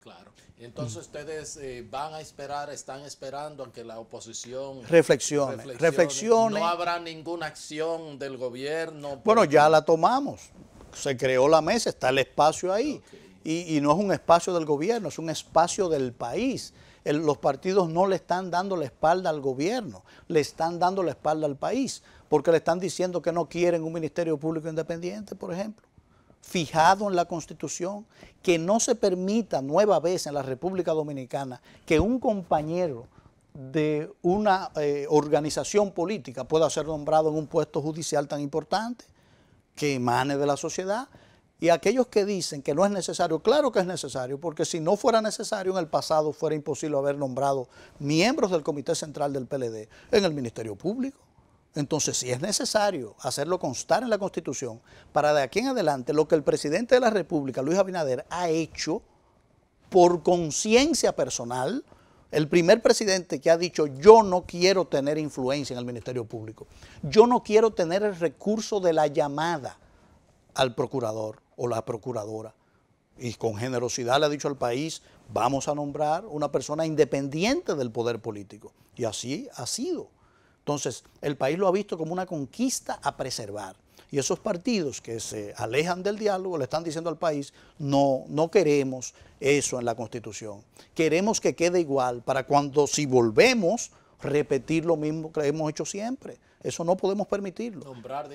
Claro. Entonces mm. ustedes eh, van a esperar, están esperando a que la oposición reflexione, reflexione. No habrá ninguna acción del gobierno. Bueno, ya la tomamos. Se creó la mesa, está el espacio ahí. Y, no es un espacio del gobierno, es un espacio del país. los partidos no le están dando la espalda al gobierno, le están dando la espalda al país, porque le están diciendo que no quieren un ministerio público independiente, por ejemplo fijado en la Constitución que no se permita nueva vez en la República Dominicana que un compañero de una eh, organización política pueda ser nombrado en un puesto judicial tan importante que emane de la sociedad. Y aquellos que dicen que no es necesario, claro que es necesario, porque si no fuera necesario en el pasado fuera imposible haber nombrado miembros del Comité Central del PLD en el Ministerio Público entonces, si es necesario hacerlo constar en la Constitución, para de aquí en adelante lo que el presidente de la República, Luis Abinader, ha hecho por conciencia personal, el primer presidente que ha dicho yo no quiero tener influencia en el Ministerio Público, yo no quiero tener el recurso de la llamada al procurador o la procuradora. Y con generosidad le ha dicho al país, vamos a nombrar una persona independiente del poder político. Y así ha sido. Entonces, el país lo ha visto como una conquista a preservar. Y esos partidos que se alejan del diálogo le están diciendo al país, no, no queremos eso en la Constitución. Queremos que quede igual para cuando si volvemos repetir lo mismo que hemos hecho siempre. Eso no podemos permitirlo. Nombrar